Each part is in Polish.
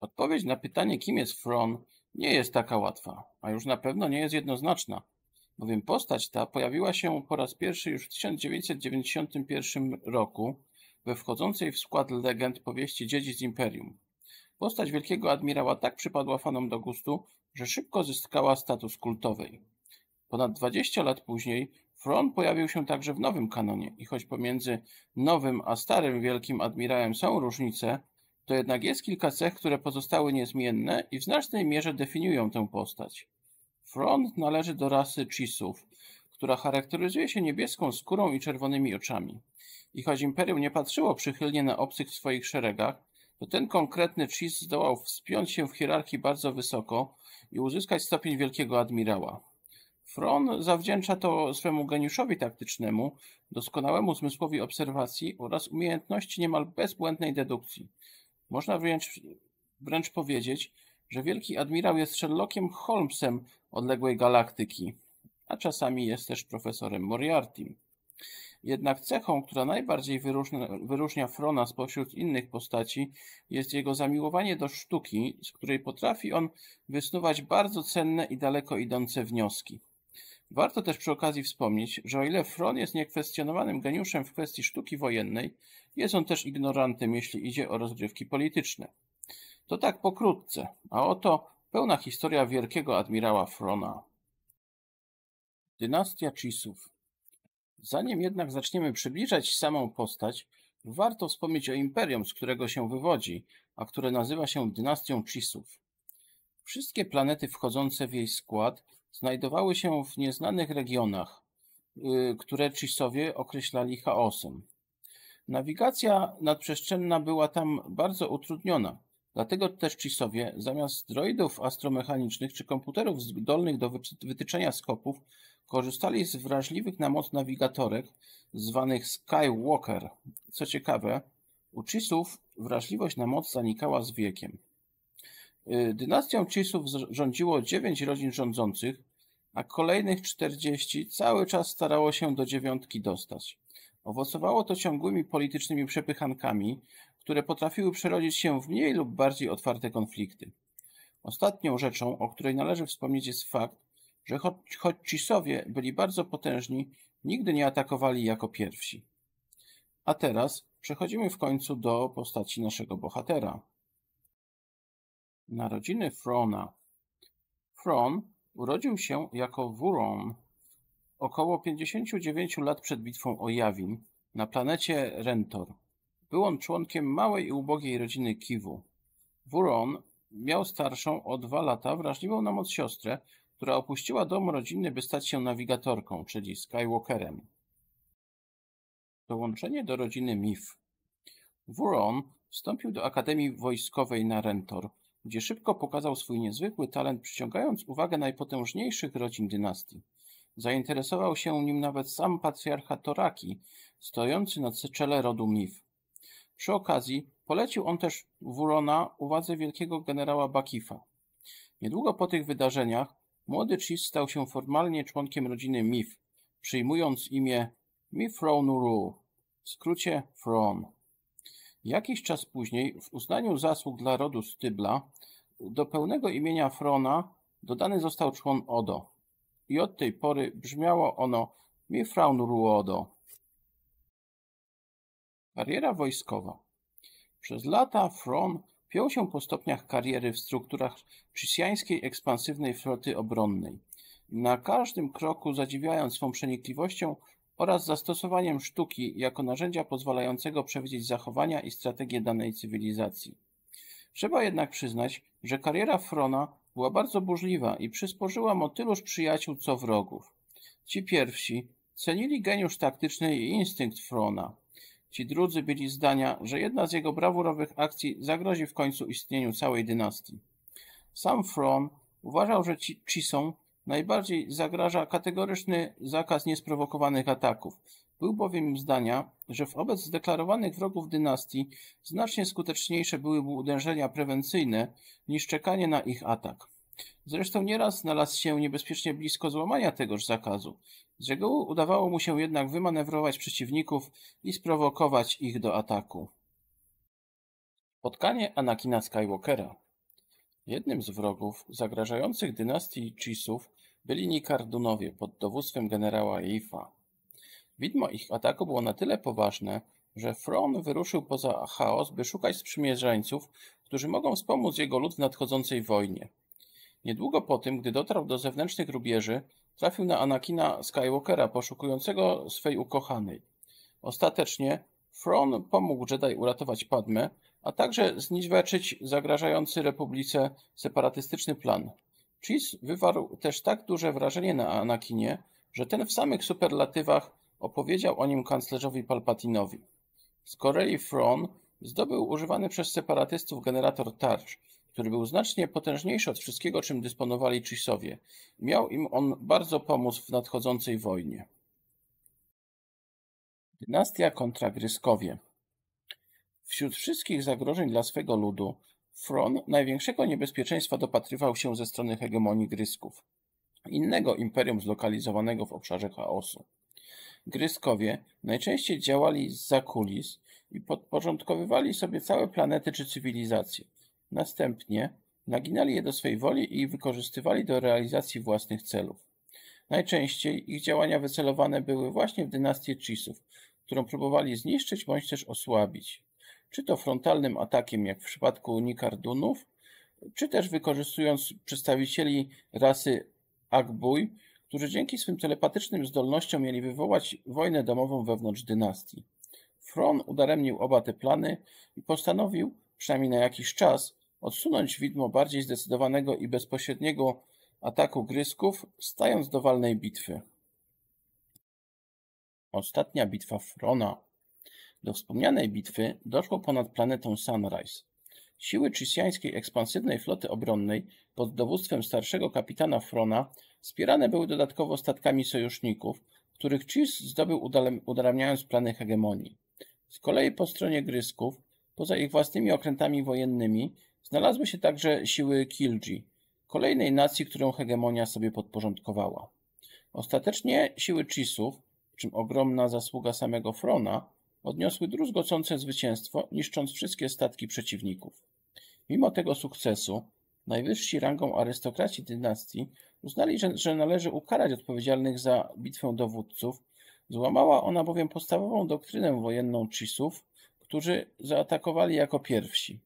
Odpowiedź na pytanie, kim jest Fron, nie jest taka łatwa, a już na pewno nie jest jednoznaczna, bowiem postać ta pojawiła się po raz pierwszy już w 1991 roku we wchodzącej w skład legend powieści Dziedzic Imperium. Postać wielkiego admirała tak przypadła fanom do gustu, że szybko zyskała status kultowej. Ponad 20 lat później Fron pojawił się także w nowym kanonie i choć pomiędzy nowym a starym wielkim admirałem są różnice, to jednak jest kilka cech, które pozostały niezmienne i w znacznej mierze definiują tę postać. Front należy do rasy Chisów, która charakteryzuje się niebieską skórą i czerwonymi oczami. I choć Imperium nie patrzyło przychylnie na obcych w swoich szeregach, to ten konkretny Chis zdołał wspiąć się w hierarchii bardzo wysoko i uzyskać stopień wielkiego admirała. Fron zawdzięcza to swemu geniuszowi taktycznemu, doskonałemu zmysłowi obserwacji oraz umiejętności niemal bezbłędnej dedukcji. Można wręcz, wręcz powiedzieć, że wielki admirał jest Sherlockiem Holmesem odległej galaktyki, a czasami jest też profesorem Moriarty. Jednak cechą, która najbardziej wyróżnia, wyróżnia Frona spośród innych postaci, jest jego zamiłowanie do sztuki, z której potrafi on wysnuwać bardzo cenne i daleko idące wnioski. Warto też przy okazji wspomnieć, że o ile Fron jest niekwestionowanym geniuszem w kwestii sztuki wojennej, jest on też ignorantem, jeśli idzie o rozgrywki polityczne. To tak pokrótce, a oto pełna historia wielkiego admirała Frona. Dynastia Chisów Zanim jednak zaczniemy przybliżać samą postać, warto wspomnieć o imperium, z którego się wywodzi, a które nazywa się dynastią Chisów. Wszystkie planety wchodzące w jej skład znajdowały się w nieznanych regionach, y, które Chisowie określali chaosem. Nawigacja nadprzestrzenna była tam bardzo utrudniona, dlatego też CISowie zamiast droidów astromechanicznych czy komputerów zdolnych do wytyczenia skopów korzystali z wrażliwych na moc nawigatorek zwanych Skywalker. Co ciekawe, u Cisów wrażliwość na moc zanikała z wiekiem. Y, dynastią Cisów rządziło 9 rodzin rządzących, a kolejnych 40 cały czas starało się do dziewiątki dostać. Owocowało to ciągłymi politycznymi przepychankami, które potrafiły przerodzić się w mniej lub bardziej otwarte konflikty. Ostatnią rzeczą, o której należy wspomnieć, jest fakt, że choć, Cisowie byli bardzo potężni, nigdy nie atakowali jako pierwsi. A teraz przechodzimy w końcu do postaci naszego bohatera. Narodziny Frona. Fron urodził się jako Wuron Około 59 lat przed bitwą o Jawin na planecie Rentor był on członkiem małej i ubogiej rodziny Kiwu. Wuron miał starszą o dwa lata wrażliwą na moc siostrę, która opuściła dom rodzinny, by stać się nawigatorką, czyli Skywalkerem. Dołączenie do rodziny Mif. Wuron wstąpił do Akademii Wojskowej na Rentor, gdzie szybko pokazał swój niezwykły talent, przyciągając uwagę najpotężniejszych rodzin dynastii. Zainteresował się nim nawet sam patriarcha Toraki, stojący na czele rodu Mif. Przy okazji polecił on też Wurona uwadze wielkiego generała Bakifa. Niedługo po tych wydarzeniach młody Chief stał się formalnie członkiem rodziny Mif, przyjmując imię Mifronuru, w skrócie Fron. Jakiś czas później, w uznaniu zasług dla rodu Stybla, do pełnego imienia Frona dodany został człon Odo i od tej pory brzmiało ono „Mi fraun ruodo”. Kariera wojskowa Przez lata Fron piął się po stopniach kariery w strukturach czysiańskiej ekspansywnej floty obronnej. Na każdym kroku zadziwiając swą przenikliwością oraz zastosowaniem sztuki jako narzędzia pozwalającego przewidzieć zachowania i strategię danej cywilizacji. Trzeba jednak przyznać, że kariera Frona była bardzo burzliwa i przysporzyła mu tyluż przyjaciół, co wrogów. Ci pierwsi cenili geniusz taktyczny i instynkt Frona. Ci drudzy byli zdania, że jedna z jego brawurowych akcji zagrozi w końcu istnieniu całej dynastii. Sam Fron uważał, że ci są najbardziej zagraża kategoryczny zakaz niesprowokowanych ataków, był bowiem zdania, że wobec zdeklarowanych wrogów dynastii znacznie skuteczniejsze byłyby uderzenia prewencyjne niż czekanie na ich atak. Zresztą nieraz znalazł się niebezpiecznie blisko złamania tegoż zakazu. Z reguły udawało mu się jednak wymanewrować przeciwników i sprowokować ich do ataku. Spotkanie Anakina Skywalkera Jednym z wrogów zagrażających dynastii Chisów byli Nikardunowie pod dowództwem generała Eifa. Widmo ich ataku było na tyle poważne, że Fron wyruszył poza chaos, by szukać sprzymierzeńców, którzy mogą wspomóc jego lud w nadchodzącej wojnie. Niedługo po tym, gdy dotarł do zewnętrznych rubieży, trafił na Anakina Skywalkera poszukującego swej ukochanej. Ostatecznie Fron pomógł Jedi uratować Padme, a także zniweczyć zagrażający Republice separatystyczny plan. Cheese wywarł też tak duże wrażenie na Anakinie, że ten w samych superlatywach Opowiedział o nim kanclerzowi Palpatinowi. Z Korei Fron zdobył używany przez separatystów generator tarcz, który był znacznie potężniejszy od wszystkiego, czym dysponowali Chisowie. Miał im on bardzo pomóc w nadchodzącej wojnie. Dynastia kontra Gryskowie Wśród wszystkich zagrożeń dla swego ludu, Fron największego niebezpieczeństwa dopatrywał się ze strony hegemonii Grysków, innego imperium zlokalizowanego w obszarze chaosu. Gryskowie najczęściej działali za kulis i podporządkowywali sobie całe planety czy cywilizacje. Następnie naginali je do swej woli i wykorzystywali do realizacji własnych celów. Najczęściej ich działania wycelowane były właśnie w dynastię Chisów, którą próbowali zniszczyć bądź też osłabić. Czy to frontalnym atakiem, jak w przypadku Nikardunów, czy też wykorzystując przedstawicieli rasy Akbuj, którzy dzięki swym telepatycznym zdolnościom mieli wywołać wojnę domową wewnątrz dynastii. Fron udaremnił oba te plany i postanowił, przynajmniej na jakiś czas, odsunąć widmo bardziej zdecydowanego i bezpośredniego ataku grysków, stając do walnej bitwy. Ostatnia bitwa Frona. Do wspomnianej bitwy doszło ponad planetą Sunrise. Siły chisjańskiej ekspansywnej floty obronnej pod dowództwem starszego kapitana Frona Wspierane były dodatkowo statkami sojuszników, których Cis zdobył udaremniając plany hegemonii. Z kolei po stronie Grysków, poza ich własnymi okrętami wojennymi, znalazły się także siły Kilji, kolejnej nacji, którą hegemonia sobie podporządkowała. Ostatecznie siły w czym ogromna zasługa samego Frona, odniosły druzgocące zwycięstwo, niszcząc wszystkie statki przeciwników. Mimo tego sukcesu, Najwyżsi rangą arystokraci dynastii uznali, że, że należy ukarać odpowiedzialnych za bitwę dowódców, złamała ona bowiem podstawową doktrynę wojenną Cisów, którzy zaatakowali jako pierwsi.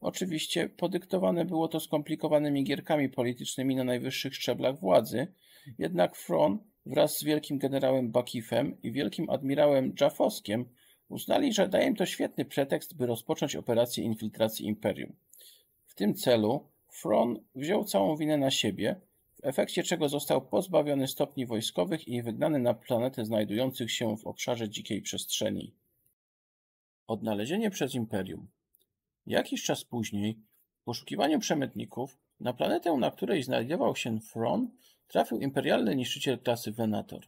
Oczywiście podyktowane było to skomplikowanymi gierkami politycznymi na najwyższych szczeblach władzy, jednak Fron wraz z wielkim generałem Bakifem i wielkim admirałem Jafoskiem uznali, że daje im to świetny pretekst, by rozpocząć operację infiltracji imperium. W tym celu Fron wziął całą winę na siebie, w efekcie czego został pozbawiony stopni wojskowych i wygnany na planety znajdujących się w obszarze dzikiej przestrzeni. Odnalezienie przez Imperium Jakiś czas później, w poszukiwaniu przemytników, na planetę, na której znajdował się Fron, trafił imperialny niszczyciel klasy Venator.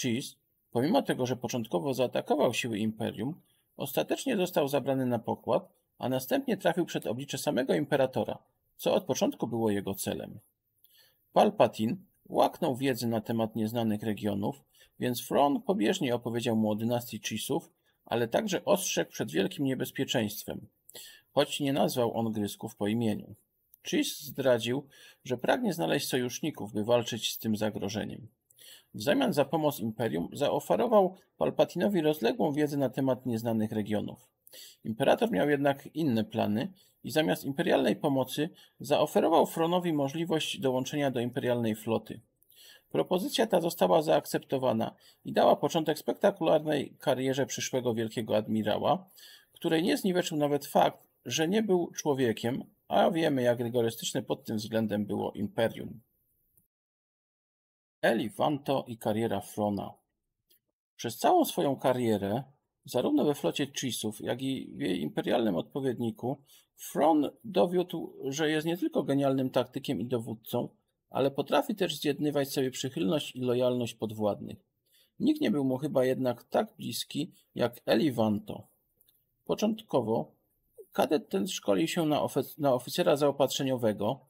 Cheese, pomimo tego, że początkowo zaatakował siły Imperium, ostatecznie został zabrany na pokład, a następnie trafił przed oblicze samego imperatora, co od początku było jego celem. Palpatin łaknął wiedzy na temat nieznanych regionów, więc Fron pobieżnie opowiedział mu o dynastii Chisów, ale także ostrzegł przed wielkim niebezpieczeństwem, choć nie nazwał on Grysków po imieniu. Chis zdradził, że pragnie znaleźć sojuszników, by walczyć z tym zagrożeniem. W zamian za pomoc Imperium zaoferował Palpatinowi rozległą wiedzę na temat nieznanych regionów. Imperator miał jednak inne plany i zamiast imperialnej pomocy zaoferował Fronowi możliwość dołączenia do imperialnej floty. Propozycja ta została zaakceptowana i dała początek spektakularnej karierze przyszłego wielkiego admirała, której nie zniweczył nawet fakt, że nie był człowiekiem, a wiemy jak rygorystyczne pod tym względem było imperium. Elifanto i kariera Frona Przez całą swoją karierę Zarówno we flocie Chisów, jak i w jej imperialnym odpowiedniku, Fron dowiódł, że jest nie tylko genialnym taktykiem i dowódcą, ale potrafi też zjednywać sobie przychylność i lojalność podwładnych. Nikt nie był mu chyba jednak tak bliski jak Elivanto. Początkowo kadet ten szkolił się na, ofic na oficera zaopatrzeniowego,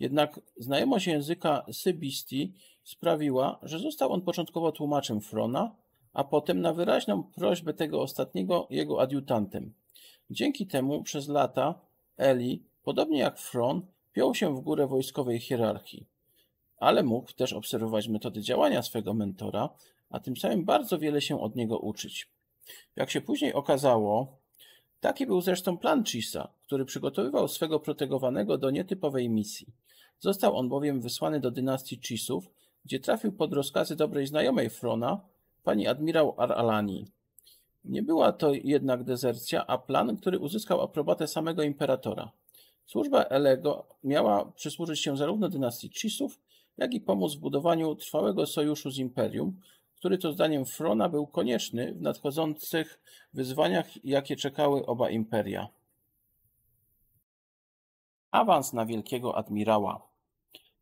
jednak znajomość języka sybisti sprawiła, że został on początkowo tłumaczem Frona, a potem na wyraźną prośbę tego ostatniego jego adiutantem. Dzięki temu przez lata Eli, podobnie jak Fron, piął się w górę wojskowej hierarchii. Ale mógł też obserwować metody działania swego mentora, a tym samym bardzo wiele się od niego uczyć. Jak się później okazało, taki był zresztą plan Chisa, który przygotowywał swego protegowanego do nietypowej misji. Został on bowiem wysłany do dynastii Chisów, gdzie trafił pod rozkazy dobrej znajomej Frona, pani admirał Ar-Alani. Nie była to jednak dezercja, a plan, który uzyskał aprobatę samego imperatora. Służba Elego miała przysłużyć się zarówno dynastii Chisów, jak i pomóc w budowaniu trwałego sojuszu z imperium, który to zdaniem Frona był konieczny w nadchodzących wyzwaniach, jakie czekały oba imperia. Awans na wielkiego admirała.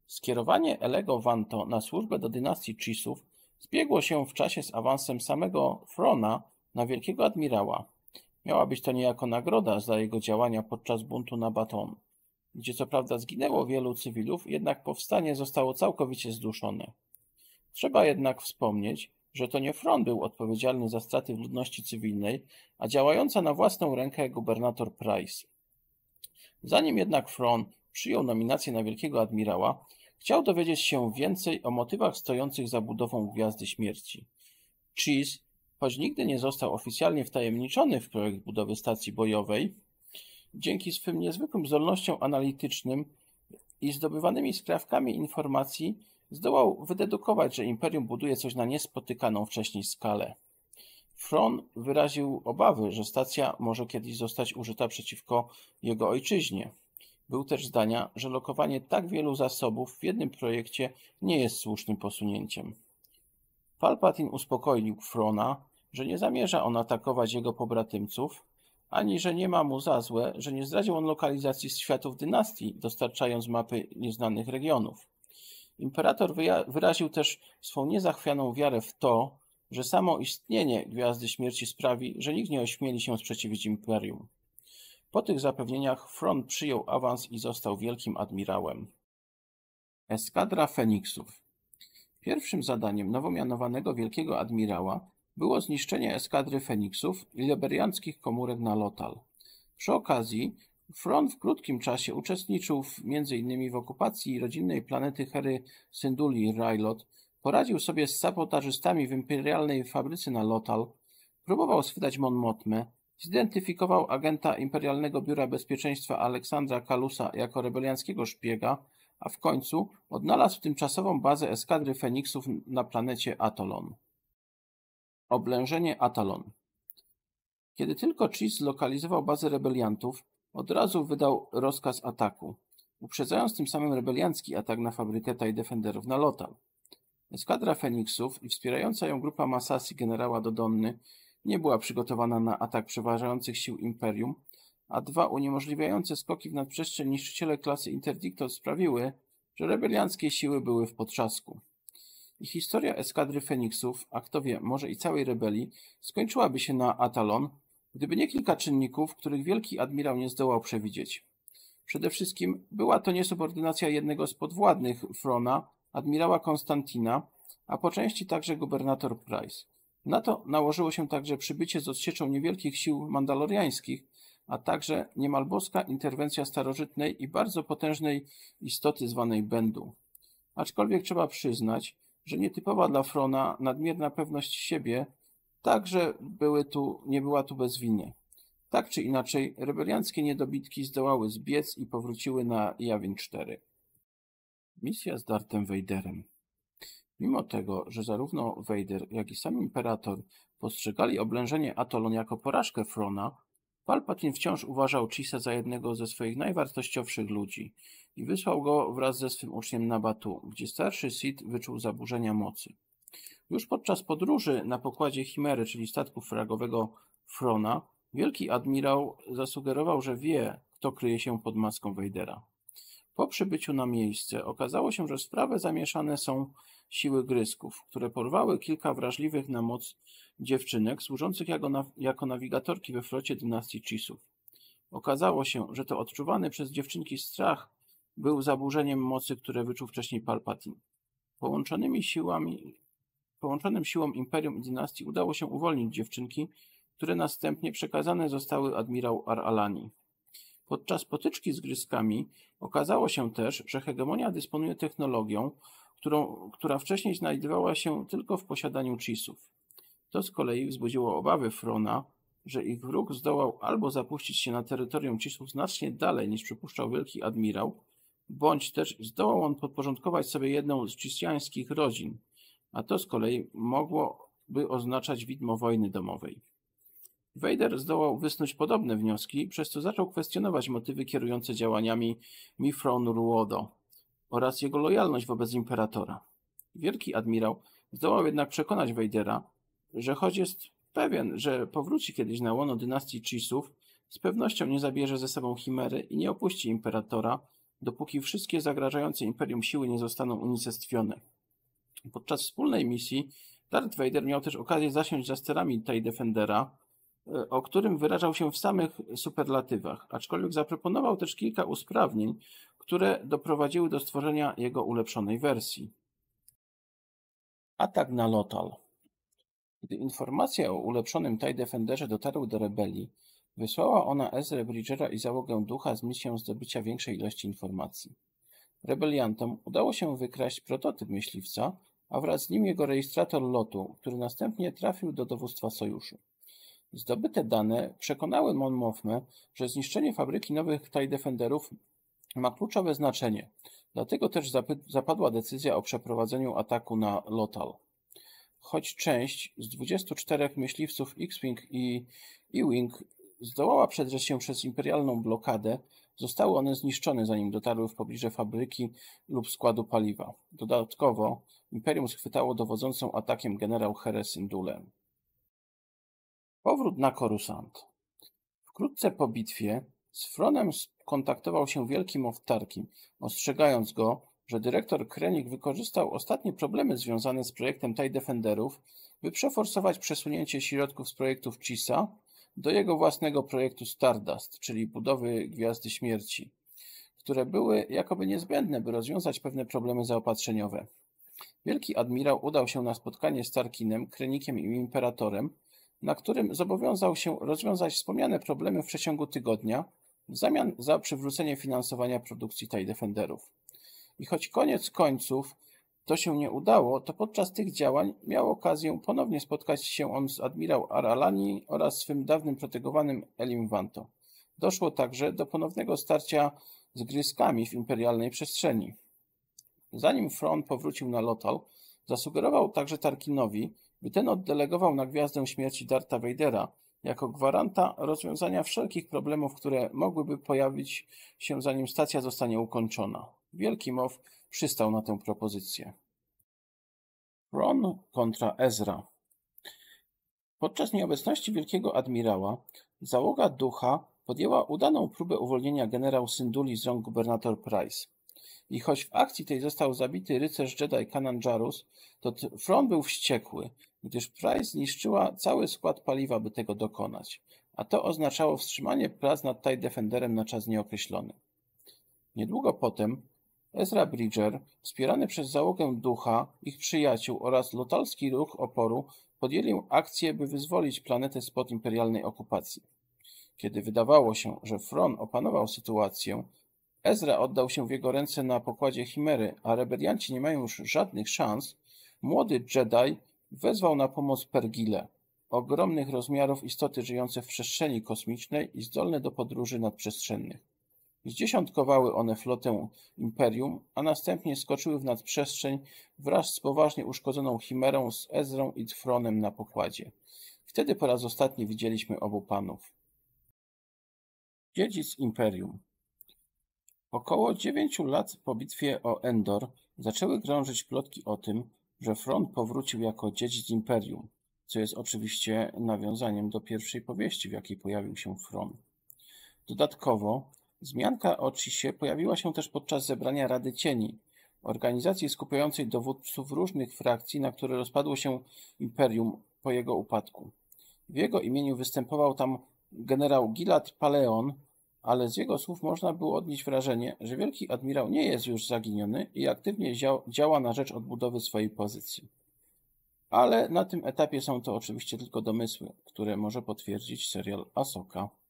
Skierowanie Elego Vanto na służbę do dynastii Chisów Zbiegło się w czasie z awansem samego Frona na wielkiego admirała. Miała być to niejako nagroda za jego działania podczas buntu na Baton, gdzie co prawda zginęło wielu cywilów, jednak powstanie zostało całkowicie zduszone. Trzeba jednak wspomnieć, że to nie Fron był odpowiedzialny za straty w ludności cywilnej, a działająca na własną rękę gubernator Price. Zanim jednak Fron przyjął nominację na wielkiego admirała, Chciał dowiedzieć się więcej o motywach stojących za budową Gwiazdy Śmierci. Cheese, choć nigdy nie został oficjalnie wtajemniczony w projekt budowy stacji bojowej, dzięki swym niezwykłym zdolnościom analitycznym i zdobywanymi skrawkami informacji zdołał wydedukować, że Imperium buduje coś na niespotykaną wcześniej skalę. Fron wyraził obawy, że stacja może kiedyś zostać użyta przeciwko jego ojczyźnie. Był też zdania, że lokowanie tak wielu zasobów w jednym projekcie nie jest słusznym posunięciem. Palpatine uspokoił Frona, że nie zamierza on atakować jego pobratymców, ani że nie ma mu za złe, że nie zdradził on lokalizacji światów dynastii, dostarczając mapy nieznanych regionów. Imperator wyraził też swą niezachwianą wiarę w to, że samo istnienie Gwiazdy Śmierci sprawi, że nikt nie ośmieli się sprzeciwić Imperium. Po tych zapewnieniach Fron przyjął awans i został wielkim admirałem. Eskadra Feniksów Pierwszym zadaniem nowo mianowanego wielkiego admirała było zniszczenie eskadry Feniksów i liberianckich komórek na Lotal. Przy okazji Fron w krótkim czasie uczestniczył m.in. w okupacji rodzinnej planety Hery Synduli Rylot, poradził sobie z sabotażystami w imperialnej fabryce na Lotal, próbował swydać Mon Zidentyfikował agenta Imperialnego Biura Bezpieczeństwa Aleksandra Kalusa jako rebelianckiego szpiega, a w końcu odnalazł tymczasową bazę eskadry Feniksów na planecie Atolon. Oblężenie Atolon. Kiedy tylko Cheese zlokalizował bazę rebeliantów, od razu wydał rozkaz ataku, uprzedzając tym samym rebeliancki atak na fabrykę i Defenderów na Lotal. Eskadra Feniksów i wspierająca ją grupa Masasi generała Dodonny nie była przygotowana na atak przeważających sił Imperium, a dwa uniemożliwiające skoki w nadprzestrzeń niszczyciele klasy Interdictor sprawiły, że rebelianckie siły były w potrzasku. I historia eskadry Feniksów, a kto wie, może i całej rebelii, skończyłaby się na Atalon, gdyby nie kilka czynników, których wielki admirał nie zdołał przewidzieć. Przede wszystkim była to niesubordynacja jednego z podwładnych Frona, admirała Konstantina, a po części także gubernator Price. Na to nałożyło się także przybycie z odsieczą niewielkich sił mandaloriańskich, a także niemal boska interwencja starożytnej i bardzo potężnej istoty zwanej Bendu. Aczkolwiek trzeba przyznać, że nietypowa dla Frona nadmierna pewność siebie także były tu, nie była tu bez winy. Tak czy inaczej, rebelianckie niedobitki zdołały zbiec i powróciły na Jawin 4. Misja z Dartem Vaderem Mimo tego, że zarówno Vader, jak i sam Imperator postrzegali oblężenie Atolon jako porażkę Frona, Palpatine wciąż uważał Chisa za jednego ze swoich najwartościowszych ludzi i wysłał go wraz ze swym uczniem na Batu, gdzie starszy Sith wyczuł zaburzenia mocy. Już podczas podróży na pokładzie Chimery, czyli statku fragowego Frona, wielki admirał zasugerował, że wie, kto kryje się pod maską Vadera. Po przybyciu na miejsce okazało się, że sprawę zamieszane są siły grysków, które porwały kilka wrażliwych na moc dziewczynek służących jako, na, jako nawigatorki we flocie dynastii Chisów. Okazało się, że to odczuwany przez dziewczynki strach był zaburzeniem mocy, które wyczuł wcześniej Palpatine. Połączonymi siłami, połączonym siłom Imperium i Dynastii udało się uwolnić dziewczynki, które następnie przekazane zostały admirał Ar-Alani. Podczas potyczki z gryzkami okazało się też, że hegemonia dysponuje technologią, którą, która wcześniej znajdowała się tylko w posiadaniu cisów. To z kolei wzbudziło obawy Frona, że ich wróg zdołał albo zapuścić się na terytorium cisów znacznie dalej niż przypuszczał wielki admirał, bądź też zdołał on podporządkować sobie jedną z chisjańskich rodzin, a to z kolei mogłoby oznaczać widmo wojny domowej. Vader zdołał wysnuć podobne wnioski, przez co zaczął kwestionować motywy kierujące działaniami Mifron Ruodo oraz jego lojalność wobec imperatora. Wielki admirał zdołał jednak przekonać Vadera, że choć jest pewien, że powróci kiedyś na łono dynastii Chisów, z pewnością nie zabierze ze sobą Chimery i nie opuści imperatora, dopóki wszystkie zagrażające imperium siły nie zostaną unicestwione. Podczas wspólnej misji Darth Vader miał też okazję zasiąść za sterami tej Defendera, o którym wyrażał się w samych superlatywach, aczkolwiek zaproponował też kilka usprawnień, które doprowadziły do stworzenia jego ulepszonej wersji. Atak na Lotal. Gdy informacja o ulepszonym TIE Defenderze dotarły do rebelii, wysłała ona Ezra Bridgera i załogę ducha z misją zdobycia większej ilości informacji. Rebeliantom udało się wykraść prototyp myśliwca, a wraz z nim jego rejestrator lotu, który następnie trafił do dowództwa sojuszu. Zdobyte dane przekonały Monmouthmę, że zniszczenie fabryki nowych TIE Defenderów ma kluczowe znaczenie. Dlatego też zapadła decyzja o przeprowadzeniu ataku na Lotal. Choć część z 24 myśliwców X-Wing i E-Wing zdołała przedrzeć się przez imperialną blokadę, zostały one zniszczone zanim dotarły w pobliże fabryki lub składu paliwa. Dodatkowo Imperium schwytało dowodzącą atakiem generał Heresy Dulem. Powrót na Korusant. Wkrótce po bitwie z Fronem skontaktował się Wielkim Oftarkim, ostrzegając go, że dyrektor Krenik wykorzystał ostatnie problemy związane z projektem TIE Defenderów, by przeforsować przesunięcie środków z projektów CISA do jego własnego projektu Stardust, czyli budowy Gwiazdy Śmierci, które były jakoby niezbędne, by rozwiązać pewne problemy zaopatrzeniowe. Wielki admirał udał się na spotkanie z Tarkinem, Krenikiem i Imperatorem, na którym zobowiązał się rozwiązać wspomniane problemy w przeciągu tygodnia w zamian za przywrócenie finansowania produkcji TIE Defenderów. I choć koniec końców to się nie udało, to podczas tych działań miał okazję ponownie spotkać się on z admirał Aralani oraz swym dawnym protegowanym Elim Vanto. Doszło także do ponownego starcia z gryskami w imperialnej przestrzeni. Zanim Fron powrócił na Lotal, zasugerował także Tarkinowi, i ten oddelegował na Gwiazdę Śmierci Darta Vadera jako gwaranta rozwiązania wszelkich problemów, które mogłyby pojawić się zanim stacja zostanie ukończona. Wielki Mow przystał na tę propozycję. Ron kontra Ezra Podczas nieobecności wielkiego admirała załoga ducha podjęła udaną próbę uwolnienia generał Synduli z rąk gubernator Price. I choć w akcji tej został zabity rycerz Jedi Kanan Jarus, to Fron był wściekły gdyż Price zniszczyła cały skład paliwa, by tego dokonać, a to oznaczało wstrzymanie prac nad Tide Defenderem na czas nieokreślony. Niedługo potem Ezra Bridger, wspierany przez załogę ducha, ich przyjaciół oraz lotalski ruch oporu, podjęli akcję, by wyzwolić planetę spod imperialnej okupacji. Kiedy wydawało się, że Fron opanował sytuację, Ezra oddał się w jego ręce na pokładzie Chimery, a rebelianci nie mają już żadnych szans, młody Jedi Wezwał na pomoc pergile, ogromnych rozmiarów istoty żyjące w przestrzeni kosmicznej i zdolne do podróży nadprzestrzennych. Zdziesiątkowały one flotę Imperium, a następnie skoczyły w nadprzestrzeń wraz z poważnie uszkodzoną Chimerą z Ezrą i Tfronem na pokładzie. Wtedy po raz ostatni widzieliśmy obu panów. Dziedzic Imperium Około dziewięciu lat po bitwie o Endor zaczęły krążyć plotki o tym, że front powrócił jako dziedzic imperium, co jest oczywiście nawiązaniem do pierwszej powieści, w jakiej pojawił się front. Dodatkowo, zmianka o CISie pojawiła się też podczas zebrania Rady Cieni, organizacji skupiającej dowódców różnych frakcji, na które rozpadło się imperium po jego upadku. W jego imieniu występował tam generał Gilad Paleon, ale z jego słów można było odnieść wrażenie, że wielki admirał nie jest już zaginiony i aktywnie działa na rzecz odbudowy swojej pozycji. Ale na tym etapie są to oczywiście tylko domysły, które może potwierdzić serial Asoka.